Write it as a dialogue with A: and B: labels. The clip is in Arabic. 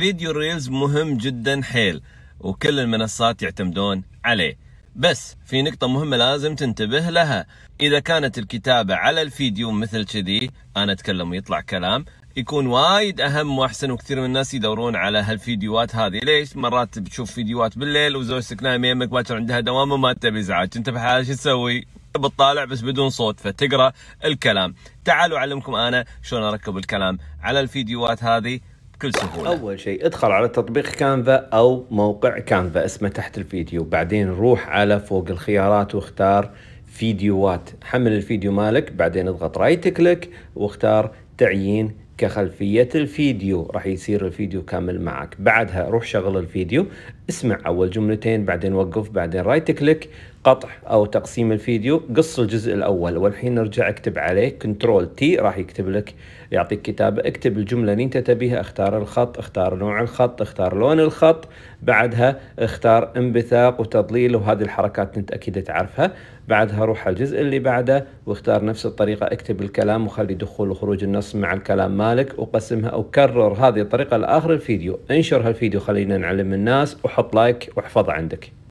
A: فيديو الريلز مهم جدا حيل وكل المنصات يعتمدون عليه بس في نقطة مهمة لازم تنتبه لها إذا كانت الكتابة على الفيديو مثل كذي أنا أتكلم ويطلع كلام يكون وايد أهم وأحسن وكثير من الناس يدورون على هالفيديوهات هذه ليش مرات بتشوف فيديوهات بالليل وزوجتك نايمة يمك باكر عندها دوام وما تبي ازعاج أنت بحالك شو تسوي بتطالع بس بدون صوت فتقرأ الكلام تعالوا أعلمكم أنا شلون أركب الكلام على الفيديوهات هذه بكل سهوله اول
B: شيء ادخل على تطبيق كانفا او موقع كانفا اسمه تحت الفيديو بعدين روح على فوق الخيارات واختار فيديوهات حمل الفيديو مالك بعدين اضغط رايت كليك واختار تعيين كخلفية الفيديو راح يصير الفيديو كامل معك بعدها روح شغل الفيديو اسمع اول جملتين بعدين وقف بعدين رايت كليك قطع او تقسيم الفيديو قص الجزء الاول والحين نرجع اكتب عليه كنترول تي راح يكتب لك يعطيك كتابه اكتب الجمله اللي انت تبيها اختار الخط اختار نوع الخط اختار لون الخط بعدها اختار انبثاق وتضليل وهذه الحركات انت اكيد تعرفها بعدها روح على الجزء اللي بعده واختار نفس الطريقه اكتب الكلام وخلي دخول وخروج النص مع الكلام مالك وقسمها وكرر هذه الطريقه لاخر الفيديو انشر هالفيديو خلينا نعلم الناس حط لايك واحفظها عندك